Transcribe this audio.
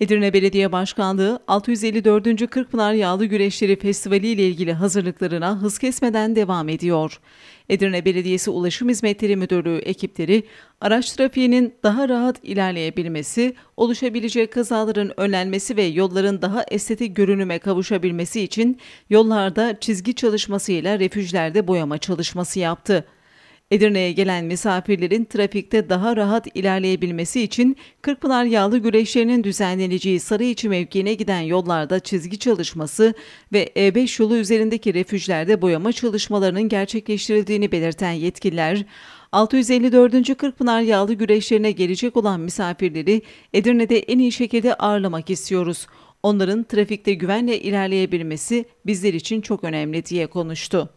Edirne Belediye Başkanlığı 654. Kırkpınar Yağlı Güreşleri Festivali ile ilgili hazırlıklarına hız kesmeden devam ediyor. Edirne Belediyesi Ulaşım Hizmetleri Müdürlüğü ekipleri araç trafiğinin daha rahat ilerleyebilmesi, oluşabilecek kazaların önlenmesi ve yolların daha estetik görünüme kavuşabilmesi için yollarda çizgi çalışmasıyla refüjlerde boyama çalışması yaptı. Edirne'ye gelen misafirlerin trafikte daha rahat ilerleyebilmesi için Kırkpınar Yağlı Güreşleri'nin düzenleneceği Sarıiçi mevkiine giden yollarda çizgi çalışması ve E5 yolu üzerindeki refüjlerde boyama çalışmalarının gerçekleştirildiğini belirten yetkililer, 654. Kırkpınar Yağlı Güreşlerine gelecek olan misafirleri Edirne'de en iyi şekilde ağırlamak istiyoruz. Onların trafikte güvenle ilerleyebilmesi bizler için çok önemli diye konuştu.